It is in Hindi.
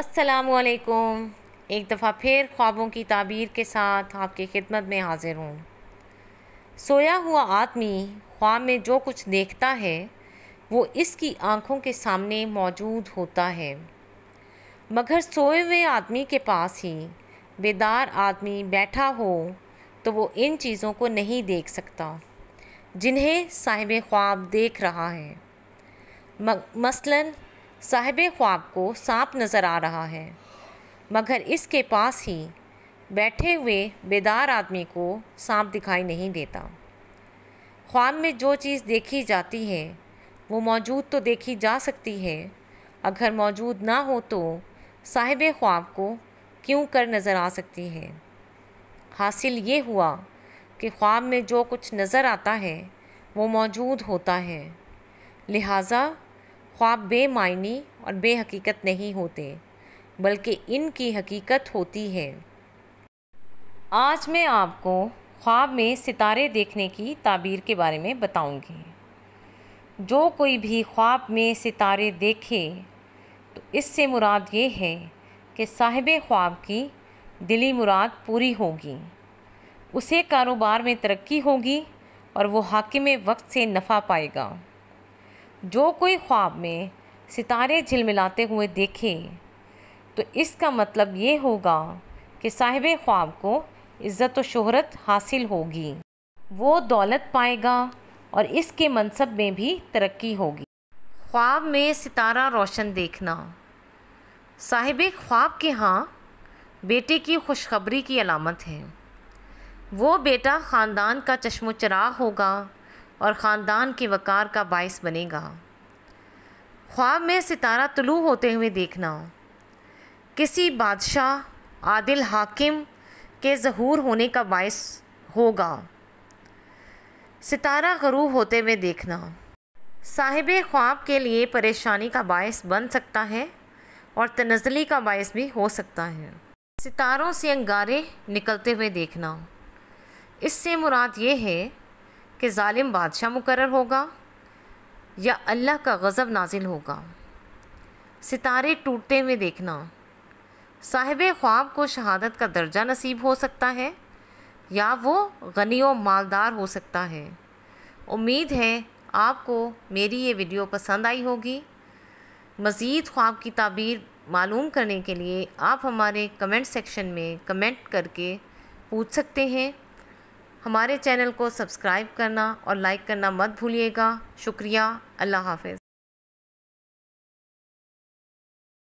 असलकुम एक दफ़ा फिर ख्वाबों की ताबीर के साथ आपकी खिदमत में हाजिर हूँ सोया हुआ आदमी ख्वाब में जो कुछ देखता है वो इसकी आँखों के सामने मौजूद होता है मगर सोए हुए आदमी के पास ही बेदार आदमी बैठा हो तो वो इन चीज़ों को नहीं देख सकता जिन्हें साहिब ख्वाब देख रहा है मसलन साहिब ख्वाब को सांप नज़र आ रहा है मगर इसके पास ही बैठे हुए बेदार आदमी को सांप दिखाई नहीं देता ख्वाब में जो चीज़ देखी जाती है वो मौजूद तो देखी जा सकती है अगर मौजूद ना हो तो साहिब ख्वाब को क्यों कर नज़र आ सकती है हासिल ये हुआ कि ख्वाब में जो कुछ नज़र आता है वो मौजूद होता है लिहाजा ख्वाब मायनी और बेहकीकत नहीं होते बल्कि इनकी हकीकत होती है आज मैं आपको ख्वाब में सितारे देखने की ताबीर के बारे में बताऊंगी। जो कोई भी ख्वाब में सितारे देखे तो इससे मुराद ये है कि साहिब ख्वाब की दिली मुराद पूरी होगी उसे कारोबार में तरक्की होगी और वो हाकिम वक्त से नफ़ा पाएगा जो कोई ख्वाब में सितारे झिलमिलाते हुए देखे तो इसका मतलब ये होगा कि साहिब ख्वाब को इज़्ज़त व शहरत हासिल होगी वो दौलत पाएगा और इसके मनसब में भी तरक्की होगी ख्वाब में सितारा रोशन देखना साहिब ख्वाब के यहाँ बेटे की खुशखबरी की अलामत है वो बेटा ख़ानदान का चश्मो चराग होगा और ख़ानदान के वक़ार का बायस बनेगा ख्वाब में सितारा तुलू होते हुए देखना किसी बादशाह आदिल हाकिम के जहूर होने का बायस होगा सितारा गरूब होते हुए देखना साहिब ख्वाब के लिए परेशानी का बायस बन सकता है और तनजली का बायस भी हो सकता है सितारों से अंगारे निकलते हुए देखना इससे मुराद ये है कि ालिम बादशाह मुकर होगा या अल्लाह का गज़ब नाजिल होगा सितारे टूटते हुए देखना साहिब ख्वाब को शहादत का दर्जा नसीब हो सकता है या वो गनी व मालदार हो सकता है उम्मीद है आपको मेरी ये वीडियो पसंद आई होगी मज़ीद ख्वाब की ताबीर मालूम करने के लिए आप हमारे कमेंट सेक्शन में कमेंट करके पूछ सकते हैं हमारे चैनल को सब्सक्राइब करना और लाइक करना मत भूलिएगा शुक्रिया अल्लाह हाफिज़